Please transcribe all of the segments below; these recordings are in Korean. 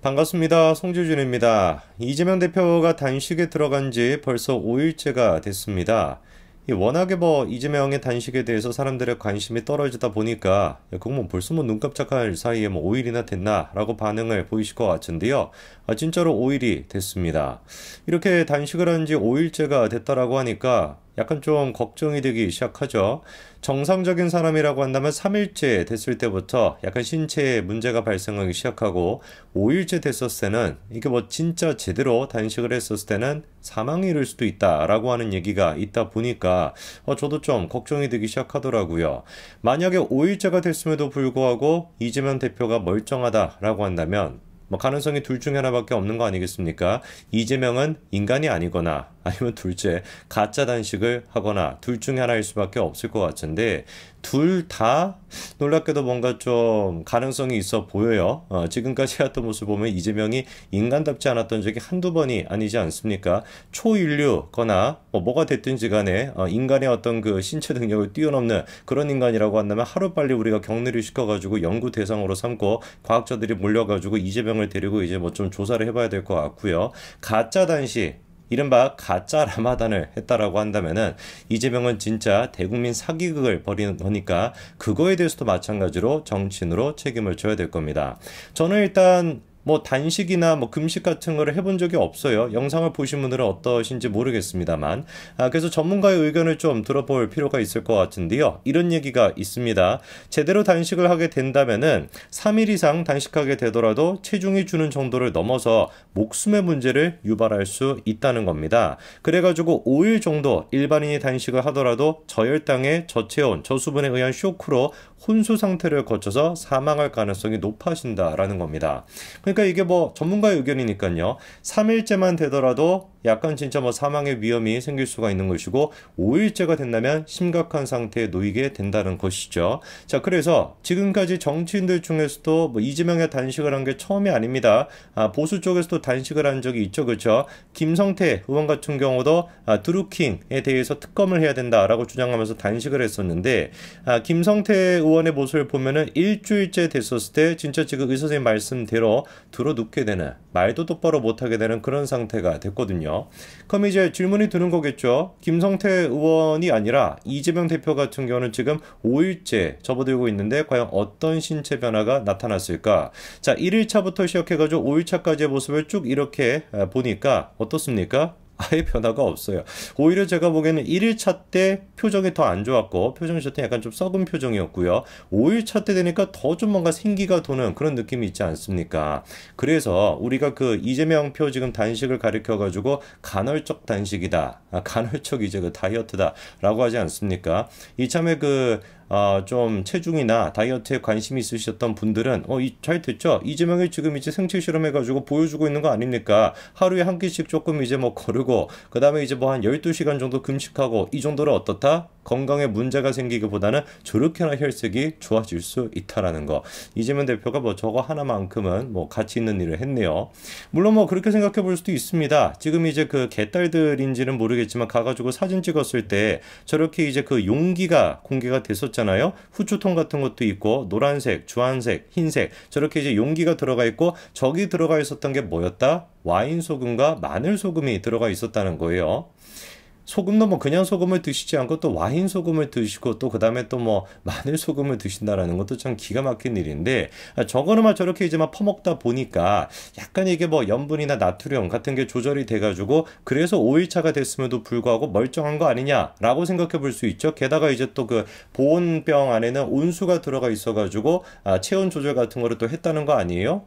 반갑습니다. 송주준입니다. 이재명 대표가 단식에 들어간 지 벌써 5일째가 됐습니다. 워낙에 뭐 이재명의 단식에 대해서 사람들의 관심이 떨어지다 보니까 그건 뭐 벌써 뭐 눈 깜짝할 사이에 뭐 5일이나 됐나라고 반응을 보이실 것 같은데요. 아, 진짜로 5일이 됐습니다. 이렇게 단식을 한 지 5일째가 됐다라고 하니까 약간 좀 걱정이 되기 시작하죠. 정상적인 사람이라고 한다면 3일째 됐을 때부터 약간 신체에 문제가 발생하기 시작하고 5일째 됐었을 때는 이게 뭐 진짜 제대로 단식을 했었을 때는 사망이 이를 수도 있다라고 하는 얘기가 있다 보니까 어, 저도 좀 걱정이 되기 시작하더라고요. 만약에 5일째가 됐음에도 불구하고 이재명 대표가 멀쩡하다라고 한다면 뭐 가능성이 둘 중에 하나밖에 없는 거 아니겠습니까? 이재명은 인간이 아니거나 아니면 둘째 가짜 단식을 하거나 둘 중 하나일 수밖에 없을 것 같은데 둘다 놀랍게도 뭔가 좀 가능성이 있어 보여요. 어, 지금까지 해왔던 모습 보면 이재명이 인간답지 않았던 적이 한두 번이 아니지 않습니까? 초인류거나 뭐 뭐가 됐든지 간에 어, 인간의 어떤 그 신체 능력을 뛰어넘는 그런 인간이라고 한다면 하루빨리 우리가 격리를 시켜가지고 연구 대상으로 삼고 과학자들이 몰려가지고 이재명을 데리고 이제 뭐 좀 조사를 해봐야 될 것 같고요. 가짜 단식 이른바 가짜 라마단을 했다라고 한다면은 이재명은 진짜 대국민 사기극을 벌이는 거니까 그거에 대해서도 마찬가지로 정치인으로 책임을 져야 될 겁니다. 저는 일단 뭐 단식이나 뭐 금식 같은 거를 해본 적이 없어요. 영상을 보신 분들은 어떠신지 모르겠습니다만. 아, 그래서 전문가의 의견을 좀 들어볼 필요가 있을 것 같은데요. 이런 얘기가 있습니다. 제대로 단식을 하게 된다면은 3일 이상 단식하게 되더라도 체중이 주는 정도를 넘어서 목숨의 문제를 유발할 수 있다는 겁니다. 그래가지고 5일 정도 일반인이 단식을 하더라도 저혈당에 저체온, 저수분에 의한 쇼크로 혼수 상태를 거쳐서 사망할 가능성이 높아진다라는 겁니다. 그러니까 그러니까 이게 뭐 전문가의 의견이니까요. 3일째만 되더라도 약간 진짜 뭐 사망의 위험이 생길 수가 있는 것이고 5일째가 된다면 심각한 상태에 놓이게 된다는 것이죠. 자, 그래서 지금까지 정치인들 중에서도 뭐 이재명의 단식을 한 게 처음이 아닙니다. 아, 보수 쪽에서도 단식을 한 적이 있죠. 그렇죠? 김성태 의원 같은 경우도 아, 드루킹에 대해서 특검을 해야 된다라고 주장하면서 단식을 했었는데 아, 김성태 의원의 모습을 보면은 일주일째 됐었을 때 진짜 지금 의사선생님 말씀대로 들어눕게 되는 말도 똑바로 못하게 되는 그런 상태가 됐거든요. 그럼 이제 질문이 드는 거겠죠. 김성태 의원이 아니라 이재명 대표 같은 경우는 지금 5일째 접어들고 있는데 과연 어떤 신체 변화가 나타났을까? 자, 1일차부터 시작해가지고 5일차까지의 모습을 쭉 이렇게 보니까 어떻습니까? 아예 변화가 없어요. 오히려 제가 보기에는 1일차 때 표정이 더 안 좋았고 표정이 좋때 약간 좀 썩은 표정이었고요. 5일차 때 되니까 더 좀 뭔가 생기가 도는 그런 느낌이 있지 않습니까? 그래서 우리가 그 이재명 표 지금 단식을 가르켜 가지고 간헐적 단식이다. 아, 간헐적 이제 그 다이어트다라고 하지 않습니까? 이참에 그 어, 좀 체중이나 다이어트에 관심이 있으셨던 분들은 어, 이, 잘 됐죠? 이재명이 지금 이제 생체 실험해가지고 보여주고 있는 거 아닙니까? 하루에 한 끼씩 조금 이제 뭐 거르고 그 다음에 이제 뭐 한 12시간 정도 금식하고 이 정도로 어떻다? 건강에 문제가 생기기보다는 조력해나 혈색이 좋아질 수 있다라는 거. 이재명 대표가 뭐 저거 하나만큼은 뭐 가치 있는 일을 했네요. 물론 뭐 그렇게 생각해 볼 수도 있습니다. 지금 이제 그 개딸들인지는 모르겠지만 가가지고 사진 찍었을 때 저렇게 이제 그 용기가 공개가 됐었잖아요. 후추통 같은 것도 있고 노란색, 주황색, 흰색 저렇게 이제 용기가 들어가 있고 저기 들어가 있었던 게 뭐였다? 와인 소금과 마늘 소금이 들어가 있었다는 거예요. 소금도 뭐 그냥 소금을 드시지 않고 또 와인 소금을 드시고 또 그다음에 또 뭐 마늘 소금을 드신다라는 것도 참 기가 막힌 일인데 아, 저거는 막 저렇게 이제 막 퍼먹다 보니까 약간 이게 뭐 염분이나 나트륨 같은 게 조절이 돼 가지고 그래서 5일차가 됐음에도 불구하고 멀쩡한 거 아니냐라고 생각해 볼 수 있죠. 게다가 이제 또 그 보온병 안에는 온수가 들어가 있어 가지고 아, 체온 조절 같은 거를 또 했다는 거 아니에요?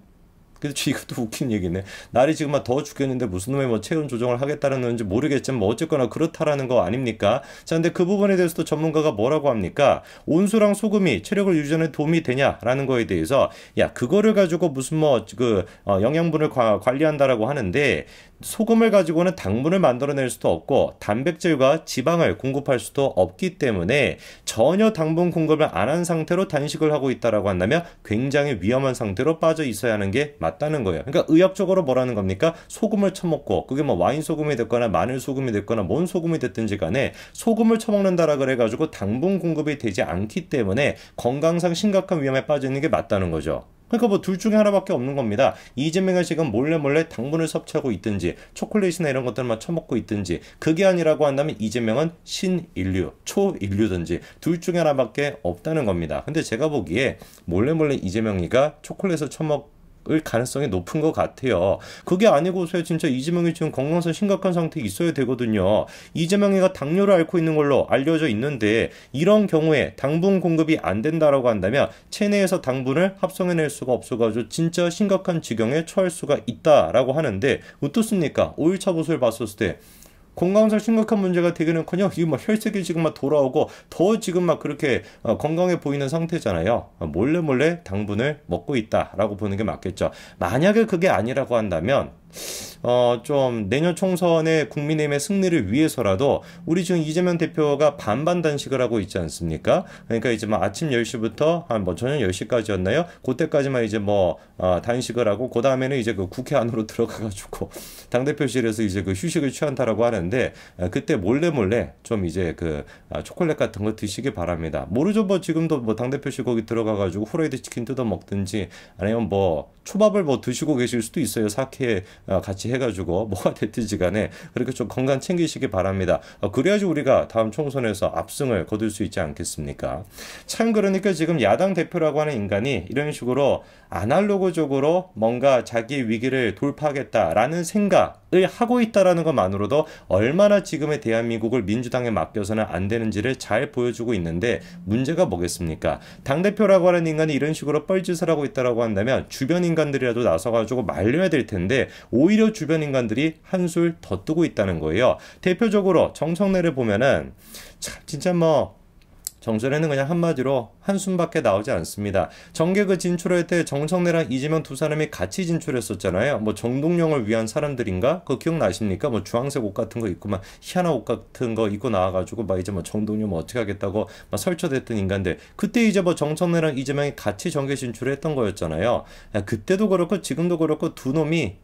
근데 이것도 웃긴 얘기네. 날이 지금 막더 죽겠는데 무슨 놈의 뭐 체온 조정을 하겠다는 건지 모르겠지만 뭐 어쨌거나 그렇다라는 거 아닙니까? 자, 근데 그 부분에 대해서도 전문가가 뭐라고 합니까? 온수랑 소금이 체력을 유지하는 도움이 되냐라는 거에 대해서 야, 그거를 가지고 무슨 뭐그 어, 영양분을 과, 관리한다라고 하는데 소금을 가지고는 당분을 만들어낼 수도 없고 단백질과 지방을 공급할 수도 없기 때문에 전혀 당분 공급을 안 한 상태로 단식을 하고 있다라고 한다면 굉장히 위험한 상태로 빠져 있어야 하는 게 맞다는 거예요. 그러니까 의학적으로 뭐라는 겁니까? 소금을 처먹고 그게 뭐 와인 소금이 됐거나 마늘 소금이 됐거나 뭔 소금이 됐든지 간에 소금을 처먹는다라 그래 가지고 당분 공급이 되지 않기 때문에 건강상 심각한 위험에 빠져 있는 게 맞다는 거죠. 그러니까 뭐 둘 중에 하나밖에 없는 겁니다. 이재명이 지금 몰래 몰래 당분을 섭취하고 있든지 초콜릿이나 이런 것들만 처먹고 있든지 그게 아니라고 한다면 이재명은 신인류, 초인류든지 둘 중에 하나밖에 없다는 겁니다. 근데 제가 보기에 몰래 몰래 이재명이가 초콜릿을 처먹 을 가능성이 높은 것 같아요. 그게 아니고서야 진짜 이재명이 지금 건강상 심각한 상태에 있어야 되거든요. 이재명이가 당뇨를 앓고 있는 걸로 알려져 있는데 이런 경우에 당분 공급이 안 된다라고 한다면 체내에서 당분을 합성해낼 수가 없어가지고 진짜 심각한 지경에 처할 수가 있다라고 하는데 어떻습니까? 5일차 보수를 봤었을 때 건강상 심각한 문제가 되기는커녕 이금막 혈색이 지금 막 돌아오고 더 지금 막 그렇게 어, 건강해 보이는 상태잖아요. 어, 몰래 몰래 당분을 먹고 있다라고 보는 게 맞겠죠. 만약에 그게 아니라고 한다면 어, 좀 내년 총선에 국민의힘의 승리를 위해서라도 우리 지금 이재명 대표가 반반 단식을 하고 있지 않습니까? 그러니까 이제 뭐 아침 10시부터 한 뭐 저녁 10시까지였나요? 그때까지만 이제 뭐 어, 단식을 하고 그 다음에는 이제 그 국회 안으로 들어가가지고 당 대표실에서 이제 그 휴식을 취한다라고 하는데 어, 그때 몰래 몰래 좀 이제 그 어, 초콜릿 같은 거 드시기 바랍니다. 모르죠 뭐 지금도 뭐당 대표실 거기 들어가가지고 후라이드 치킨 뜯어 먹든지 아니면 뭐 초밥을 뭐 드시고 계실 수도 있어요. 사케 어, 같이 해가지고 뭐가 됐든지 간에 그렇게 좀 건강 챙기시기 바랍니다. 어, 그래야지 우리가 다음 총선에서 압승을 거둘 수 있지 않겠습니까? 참 그러니까 지금 야당 대표라고 하는 인간이 이런 식으로 아날로그적으로 뭔가 자기 위기를 돌파하겠다라는 생각 하고 있다라는 것만으로도 얼마나 지금의 대한민국을 민주당에 맡겨서는 안 되는지를 잘 보여주고 있는데 문제가 뭐겠습니까? 당대표라고 하는 인간이 이런 식으로 뻘짓을 하고 있다라고 한다면 주변 인간들이라도 나서가지고 말려야 될 텐데 오히려 주변 인간들이 한술 더 뜨고 있다는 거예요. 대표적으로 정청래를 보면은 참 진짜 뭐 정선에는 그냥 한마디로 한숨밖에 나오지 않습니다. 정계그 진출할 때 정청래랑 이재명 두 사람이 같이 진출했었잖아요. 뭐 정동영을 위한 사람들인가? 그 기억나십니까? 뭐 주황색 옷 같은 거 입고 막 희한한 옷 같은 거 입고 나와가지고 막 이제 뭐 정동영 뭐 어떻게 하겠다고 막 설쳐댔던 인간들. 그때 이제 뭐 정청래랑 이재명이 같이 정계 진출을 했던 거였잖아요. 아, 그때도 그렇고 지금도 그렇고 두 놈이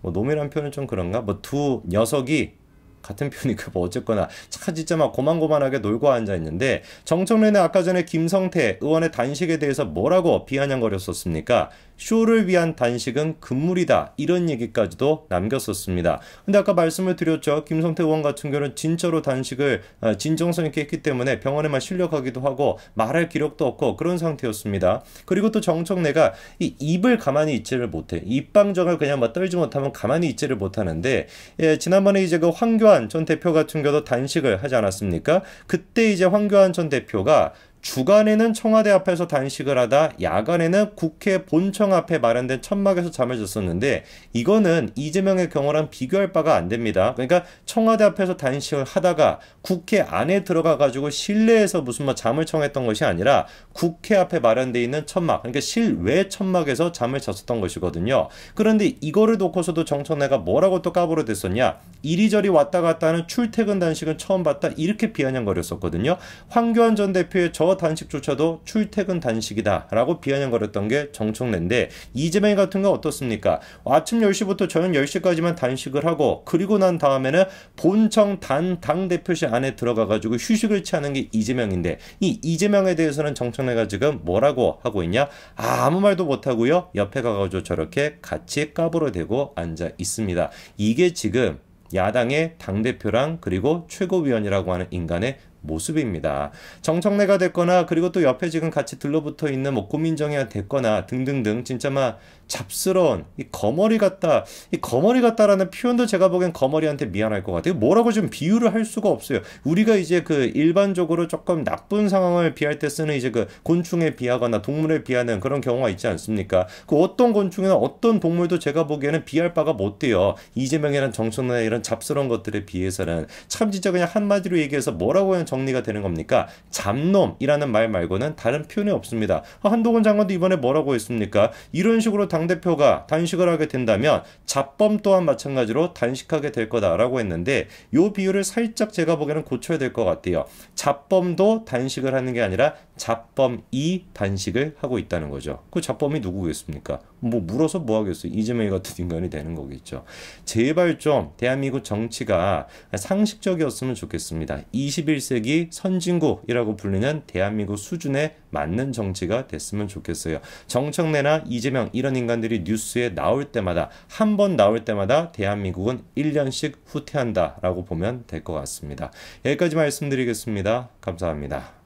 뭐 놈이란 표현은 좀 그런가? 뭐 두 녀석이 같은 편이고 그 뭐 어쨌거나 차한 진짜 막 고만고만하게 놀고 앉아 있는데 정청래는 아까 전에 김성태 의원의 단식에 대해서 뭐라고 비아냥거렸었습니까? 쇼를 위한 단식은 금물이다. 이런 얘기까지도 남겼었습니다. 근데 아까 말씀을 드렸죠. 김성태 의원 같은 경우는 진짜로 단식을 어, 진정성 있게 했기 때문에 병원에만 실려가기도 하고 말할 기력도 없고 그런 상태였습니다. 그리고 또 정청래가 이 입을 가만히 있지를 못해. 입방정을 그냥 막 떨지 못하면 가만히 있지를 못하는데 예, 지난번에 이제 그 황교안 전 대표 같은 경우도 단식을 하지 않았습니까? 그때 이제 황교안 전 대표가 주간에는 청와대 앞에서 단식을 하다 야간에는 국회 본청 앞에 마련된 천막에서 잠을 잤었는데 이거는 이재명의 경우랑 비교할 바가 안 됩니다. 그러니까 청와대 앞에서 단식을 하다가 국회 안에 들어가 가지고 실내에서 무슨 뭐 잠을 청했던 것이 아니라 국회 앞에 마련돼 있는 천막 그러니까 실외 천막에서 잠을 잤었던 것이거든요. 그런데 이거를 놓고서도 정청래가 뭐라고 또 까불어댔었냐 이리저리 왔다 갔다 하는 출퇴근 단식은 처음 봤다 이렇게 비아냥거렸었거든요. 황교안 전 대표의 저 파워 단식조차도 출퇴근 단식이다라고 비아냥거렸던 게 정청래인데 이재명 같은 건 어떻습니까? 아침 10시부터 저녁 10시까지만 단식을 하고 그리고 난 다음에는 본청 단 당대표실 안에 들어가 가지고 휴식을 취하는 게 이재명인데 이 이재명에 대해서는 정청래가 지금 뭐라고 하고 있냐? 아, 무 말도 못 하고요. 옆에 가 가지고 저렇게 같이 까불어 대고 앉아 있습니다. 이게 지금 야당의 당대표랑 그리고 최고위원이라고 하는 인간의 모습입니다. 정청래가 됐거나 그리고 또 옆에 지금 같이 들러붙어 있는 뭐 고민정이가 됐거나 등등등 진짜 막 잡스러운 이 거머리 같다 이 거머리 같다라는 표현도 제가 보기엔 거머리한테 미안할 것 같아요 뭐라고 좀 비유를 할 수가 없어요 우리가 이제 그 일반적으로 조금 나쁜 상황을 비할 때 쓰는 이제 그 곤충에 비하거나 동물에 비하는 그런 경우가 있지 않습니까 그 어떤 곤충이나 어떤 동물도 제가 보기에는 비할 바가 못 돼요 이재명이란 정청래 이런 잡스러운 것들에 비해서는 참 진짜 그냥 한마디로 얘기해서 뭐라고 하면 정리가 되는 겁니까 잡놈이라는 말 말고는 다른 표현이 없습니다 아, 한동훈 장관도 이번에 뭐라고 했습니까 이런 식으로 당 당대표가 단식을 하게 된다면 자범 또한 마찬가지로 단식하게 될 거다라고 했는데 이 비율을 살짝 제가 보기에는 고쳐야 될 것 같아요. 자범도 단식을 하는 게 아니라 자범이 단식을 하고 있다는 거죠. 그 자범이 누구겠습니까? 뭐 물어서 뭐 하겠어요. 이재명이 같은 인간이 되는 거겠죠. 제발 좀 대한민국 정치가 상식적이었으면 좋겠습니다. 21세기 선진국이라고 불리는 대한민국 수준의 맞는 정치가 됐으면 좋겠어요. 정청래나 이재명 이런 인간들이 뉴스에 나올 때마다 한 번 나올 때마다 대한민국은 1년씩 후퇴한다라고 보면 될 것 같습니다. 여기까지 말씀드리겠습니다. 감사합니다.